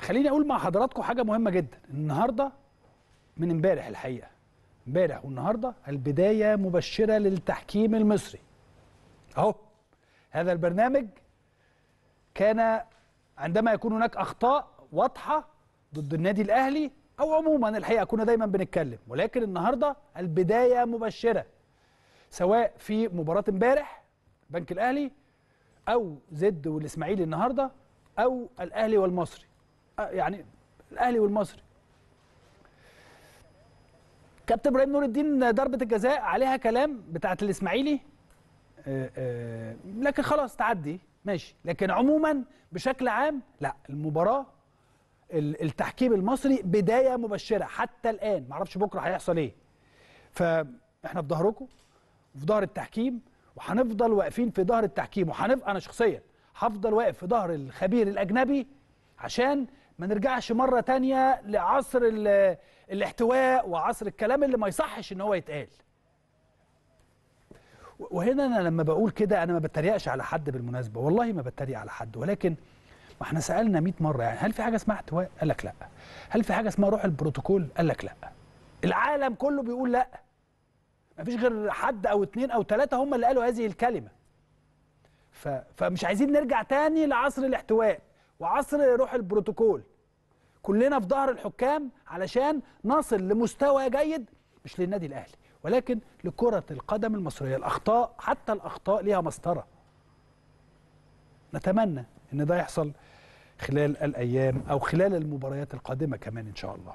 خليني اقول مع حضراتكم حاجه مهمه جدا النهارده من امبارح الحقيقه امبارح والنهارده البدايه مبشره للتحكيم المصري اهو هذا البرنامج كان عندما يكون هناك اخطاء واضحه ضد النادي الاهلي او عموما الحقيقه كنا دايما بنتكلم ولكن النهارده البدايه مبشره سواء في مباراه امبارح بنك الاهلي او زد والاسماعيلي النهارده او الاهلي والمصري آه، يعني الاهلي والمصري كابتن ابراهيم نور الدين ضربه الجزاء عليها كلام بتاعه الاسماعيلي آه، آه، لكن خلاص تعدي ماشي لكن عموما بشكل عام لا المباراه التحكيم المصري بدايه مبشره حتى الان معرفش بكره هيحصل ايه فاحنا في ظهركم وفي ظهر التحكيم وهنفضل واقفين في ظهر التحكيم وهنبقى انا شخصيا هفضل واقف في ظهر الخبير الاجنبي عشان ما نرجعش مره تانية لعصر الاحتواء وعصر الكلام اللي ما يصحش ان هو يتقال وهنا انا لما بقول كده انا ما بتريقش على حد بالمناسبه والله ما بتريق على حد ولكن ما احنا سالنا 100 مره يعني هل في حاجه اسمها احتواء قال لك لا هل في حاجه اسمها روح البروتوكول قال لك لا العالم كله بيقول لا ما فيش غير حد او اتنين او تلاته هم اللي قالوا هذه الكلمه ف... فمش عايزين نرجع تاني لعصر الاحتواء وعصر روح البروتوكول كلنا في ظهر الحكام علشان نصل لمستوى جيد مش للنادي الاهلي ولكن لكره القدم المصريه الاخطاء حتى الاخطاء ليها مسطره نتمنى ان ده يحصل خلال الايام او خلال المباريات القادمه كمان ان شاء الله